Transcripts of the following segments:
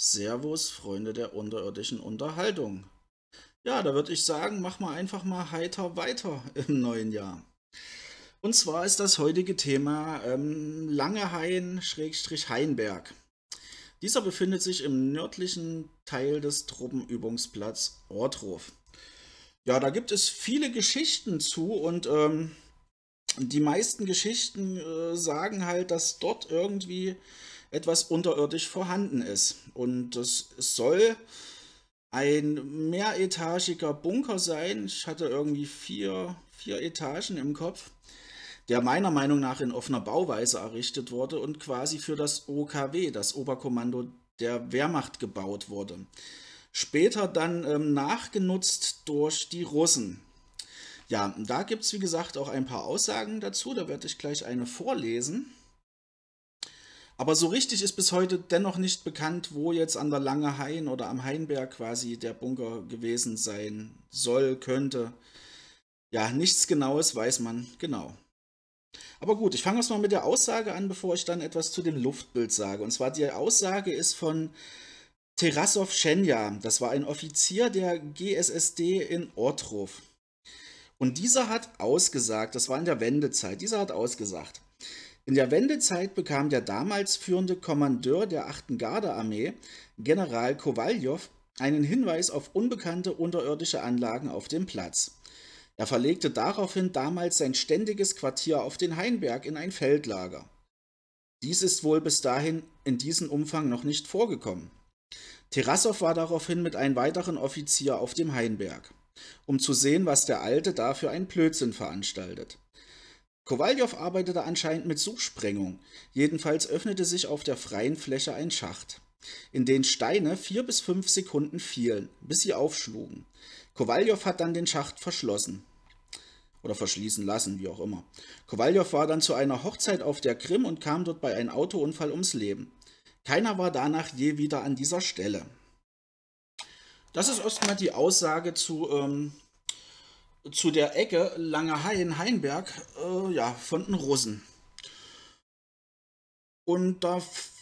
Servus, Freunde der unterirdischen Unterhaltung. Ja, da würde ich sagen, mach mal einfach mal heiter weiter im neuen Jahr. Und zwar ist das heutige Thema ähm, Langehain-Heinberg. Dieser befindet sich im nördlichen Teil des Truppenübungsplatz Ortruf. Ja, da gibt es viele Geschichten zu und ähm, die meisten Geschichten äh, sagen halt, dass dort irgendwie etwas unterirdisch vorhanden ist. Und das soll ein mehretagiger Bunker sein. Ich hatte irgendwie vier, vier Etagen im Kopf, der meiner Meinung nach in offener Bauweise errichtet wurde und quasi für das OKW, das Oberkommando der Wehrmacht, gebaut wurde. Später dann ähm, nachgenutzt durch die Russen. Ja, da gibt es wie gesagt auch ein paar Aussagen dazu, da werde ich gleich eine vorlesen. Aber so richtig ist bis heute dennoch nicht bekannt, wo jetzt an der Lange Hain oder am Hainberg quasi der Bunker gewesen sein soll, könnte. Ja, nichts Genaues weiß man genau. Aber gut, ich fange erstmal mit der Aussage an, bevor ich dann etwas zu dem Luftbild sage. Und zwar die Aussage ist von Terasov Schenja. Das war ein Offizier der GSSD in Ortruf. Und dieser hat ausgesagt, das war in der Wendezeit, dieser hat ausgesagt. In der Wendezeit bekam der damals führende Kommandeur der 8. Gardearmee, General Kowaljow, einen Hinweis auf unbekannte unterirdische Anlagen auf dem Platz. Er verlegte daraufhin damals sein ständiges Quartier auf den Hainberg in ein Feldlager. Dies ist wohl bis dahin in diesem Umfang noch nicht vorgekommen. Terassow war daraufhin mit einem weiteren Offizier auf dem Hainberg, um zu sehen, was der Alte da für einen Blödsinn veranstaltet. Kowaljow arbeitete anscheinend mit Suchsprengung. Jedenfalls öffnete sich auf der freien Fläche ein Schacht, in den Steine vier bis fünf Sekunden fielen, bis sie aufschlugen. Kowaljow hat dann den Schacht verschlossen. Oder verschließen lassen, wie auch immer. Kowaljow war dann zu einer Hochzeit auf der Krim und kam dort bei einem Autounfall ums Leben. Keiner war danach je wieder an dieser Stelle. Das ist erstmal die Aussage zu ähm, zu der Ecke Lange Hain, Heinberg, äh, ja, von den Russen. Und da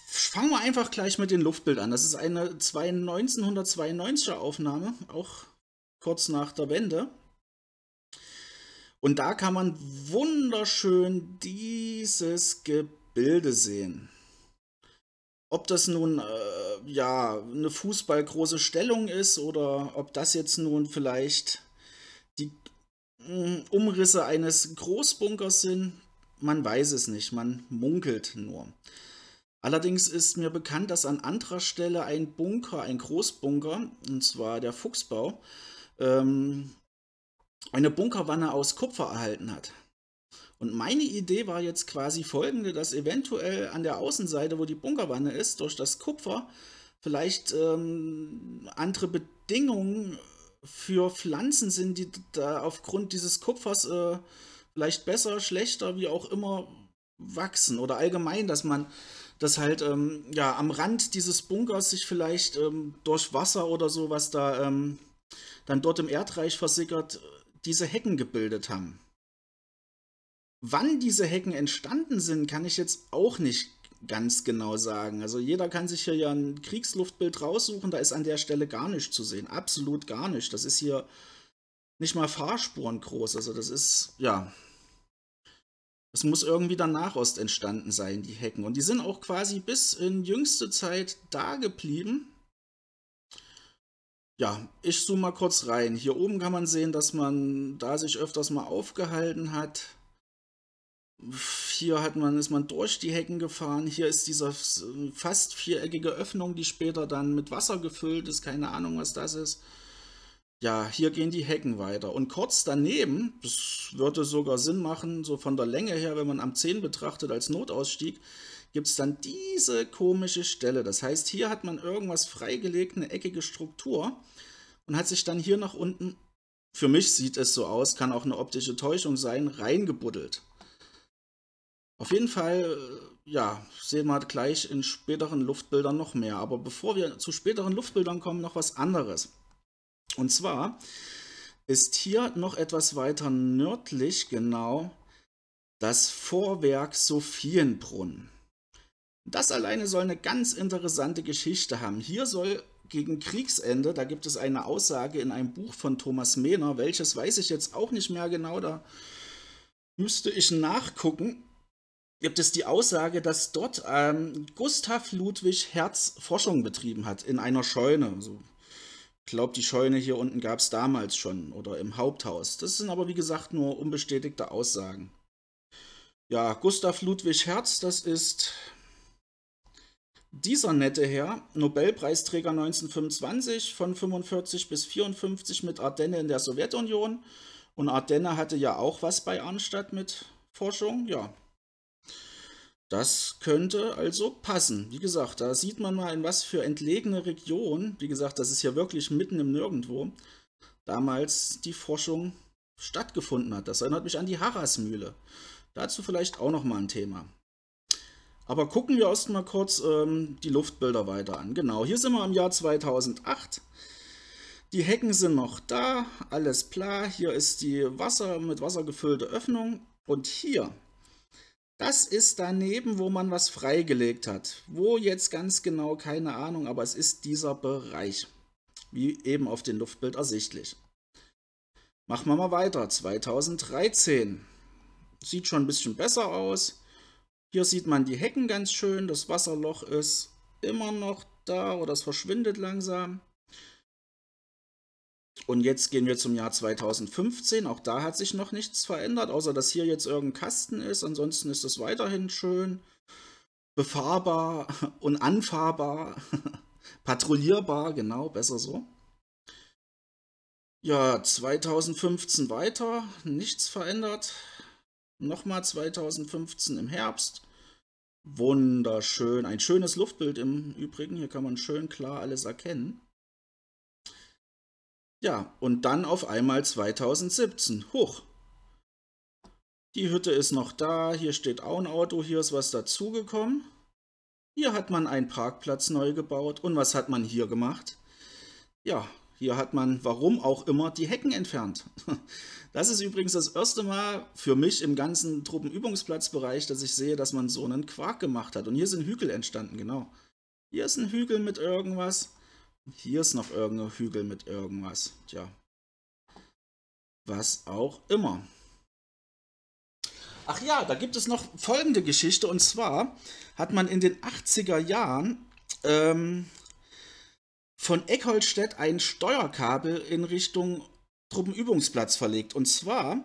fangen wir einfach gleich mit dem Luftbild an. Das ist eine 1992er Aufnahme, auch kurz nach der Wende. Und da kann man wunderschön dieses Gebilde sehen. Ob das nun äh, ja eine fußballgroße Stellung ist oder ob das jetzt nun vielleicht Mm, Umrisse eines Großbunkers sind, man weiß es nicht, man munkelt nur. Allerdings ist mir bekannt, dass an anderer Stelle ein Bunker, ein Großbunker, und zwar der Fuchsbau, ähm, eine Bunkerwanne aus Kupfer erhalten hat. Und meine Idee war jetzt quasi folgende, dass eventuell an der Außenseite, wo die Bunkerwanne ist, durch das Kupfer vielleicht ähm, andere Bedingungen für Pflanzen sind, die da aufgrund dieses Kupfers äh, vielleicht besser, schlechter, wie auch immer wachsen oder allgemein, dass man das halt ähm, ja am Rand dieses Bunkers sich vielleicht ähm, durch Wasser oder so, was da ähm, dann dort im Erdreich versickert, äh, diese Hecken gebildet haben. Wann diese Hecken entstanden sind, kann ich jetzt auch nicht ganz genau sagen. Also jeder kann sich hier ja ein Kriegsluftbild raussuchen, da ist an der Stelle gar nichts zu sehen. Absolut gar nicht. Das ist hier nicht mal Fahrspuren groß. Also das ist, ja. Das muss irgendwie dann nach Ost entstanden sein, die Hecken. Und die sind auch quasi bis in jüngste Zeit da geblieben. Ja, ich zoome mal kurz rein. Hier oben kann man sehen, dass man da sich öfters mal aufgehalten hat. Hier hat man, ist man durch die Hecken gefahren. Hier ist diese fast viereckige Öffnung, die später dann mit Wasser gefüllt ist. Keine Ahnung, was das ist. Ja, hier gehen die Hecken weiter. Und kurz daneben, das würde sogar Sinn machen, so von der Länge her, wenn man am 10 betrachtet als Notausstieg, gibt es dann diese komische Stelle. Das heißt, hier hat man irgendwas freigelegt, eine eckige Struktur und hat sich dann hier nach unten, für mich sieht es so aus, kann auch eine optische Täuschung sein, reingebuddelt. Auf jeden Fall, äh, ja, sehen wir halt gleich in späteren Luftbildern noch mehr. Aber bevor wir zu späteren Luftbildern kommen, noch was anderes. Und zwar ist hier noch etwas weiter nördlich genau das Vorwerk Sophienbrunn. Das alleine soll eine ganz interessante Geschichte haben. Hier soll gegen Kriegsende, da gibt es eine Aussage in einem Buch von Thomas Mehner, welches weiß ich jetzt auch nicht mehr genau, da müsste ich nachgucken gibt es die Aussage, dass dort ähm, Gustav Ludwig Herz Forschung betrieben hat in einer Scheune. So. Ich glaube, die Scheune hier unten gab es damals schon oder im Haupthaus. Das sind aber wie gesagt nur unbestätigte Aussagen. Ja, Gustav Ludwig Herz, das ist dieser nette Herr, Nobelpreisträger 1925 von 45 bis 54 mit Ardenne in der Sowjetunion. Und Ardenne hatte ja auch was bei Arnstadt mit Forschung, ja. Das könnte also passen. Wie gesagt, da sieht man mal, in was für entlegene Region, wie gesagt, das ist ja wirklich mitten im Nirgendwo, damals die Forschung stattgefunden hat. Das erinnert mich an die Harrasmühle. Dazu vielleicht auch nochmal ein Thema. Aber gucken wir erstmal kurz ähm, die Luftbilder weiter an. Genau, hier sind wir im Jahr 2008. Die Hecken sind noch da, alles klar. Hier ist die Wasser mit Wasser gefüllte Öffnung. Und hier das ist daneben, wo man was freigelegt hat. Wo jetzt ganz genau, keine Ahnung, aber es ist dieser Bereich. Wie eben auf dem Luftbild ersichtlich. Machen wir mal weiter. 2013. Sieht schon ein bisschen besser aus. Hier sieht man die Hecken ganz schön. Das Wasserloch ist immer noch da oder es verschwindet langsam. Und jetzt gehen wir zum Jahr 2015. Auch da hat sich noch nichts verändert, außer dass hier jetzt irgendein Kasten ist. Ansonsten ist es weiterhin schön befahrbar und anfahrbar, patrouillierbar, genau, besser so. Ja, 2015 weiter, nichts verändert. Nochmal 2015 im Herbst. Wunderschön, ein schönes Luftbild im Übrigen. Hier kann man schön klar alles erkennen. Ja, und dann auf einmal 2017. Hoch. Die Hütte ist noch da, hier steht auch ein Auto, hier ist was dazugekommen. Hier hat man einen Parkplatz neu gebaut. Und was hat man hier gemacht? Ja, hier hat man, warum auch immer, die Hecken entfernt. Das ist übrigens das erste Mal für mich im ganzen Truppenübungsplatzbereich, dass ich sehe, dass man so einen Quark gemacht hat. Und hier sind Hügel entstanden, genau. Hier ist ein Hügel mit irgendwas. Hier ist noch irgendein Hügel mit irgendwas. Tja. Was auch immer. Ach ja, da gibt es noch folgende Geschichte. Und zwar hat man in den 80er Jahren ähm, von Eckholstedt ein Steuerkabel in Richtung Truppenübungsplatz verlegt. Und zwar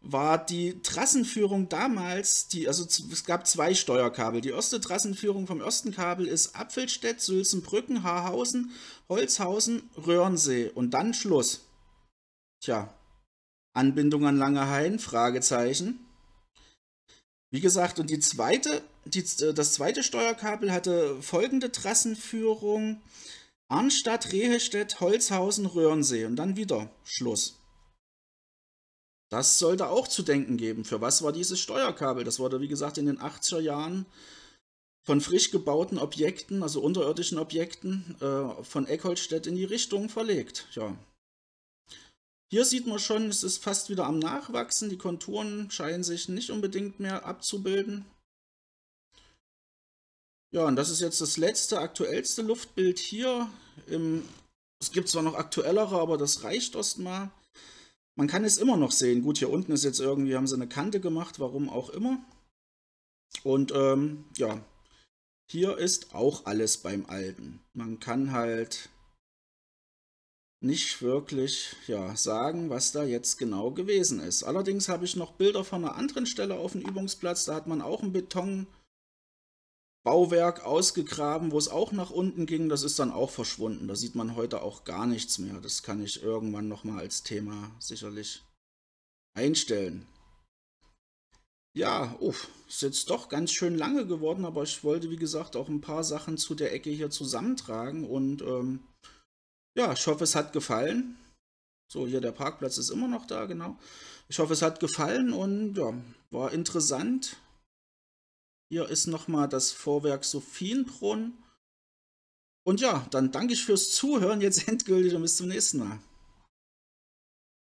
war die Trassenführung damals, die, also es gab zwei Steuerkabel. Die erste Trassenführung vom ersten Kabel ist Apfelstedt, Sülzenbrücken, Haarhausen, Holzhausen, Röhrensee und dann Schluss. Tja, Anbindung an Langehain, Fragezeichen. Wie gesagt, und die zweite, die, äh, das zweite Steuerkabel hatte folgende Trassenführung. Arnstadt, Rehestedt, Holzhausen, Röhrensee und dann wieder Schluss. Das sollte auch zu denken geben. Für was war dieses Steuerkabel? Das wurde, wie gesagt, in den 80er Jahren von frisch gebauten Objekten, also unterirdischen Objekten, äh, von Eckholtstedt in die Richtung verlegt. Ja. Hier sieht man schon, es ist fast wieder am Nachwachsen. Die Konturen scheinen sich nicht unbedingt mehr abzubilden. Ja, und das ist jetzt das letzte, aktuellste Luftbild hier. Im, es gibt zwar noch aktuellere, aber das reicht erstmal. Man kann es immer noch sehen. Gut, hier unten ist jetzt irgendwie, haben sie eine Kante gemacht, warum auch immer. Und ähm, ja, hier ist auch alles beim Alten. Man kann halt nicht wirklich ja, sagen, was da jetzt genau gewesen ist. Allerdings habe ich noch Bilder von einer anderen Stelle auf dem Übungsplatz. Da hat man auch einen Beton, Bauwerk ausgegraben, wo es auch nach unten ging. Das ist dann auch verschwunden. Da sieht man heute auch gar nichts mehr. Das kann ich irgendwann nochmal als Thema sicherlich einstellen. Ja, uff, ist jetzt doch ganz schön lange geworden, aber ich wollte, wie gesagt, auch ein paar Sachen zu der Ecke hier zusammentragen und ähm, ja, ich hoffe, es hat gefallen. So, hier der Parkplatz ist immer noch da, genau. Ich hoffe, es hat gefallen und ja, war interessant. Hier ist nochmal das Vorwerk Sophienbrunn. Und ja, dann danke ich fürs Zuhören jetzt endgültig und bis zum nächsten Mal.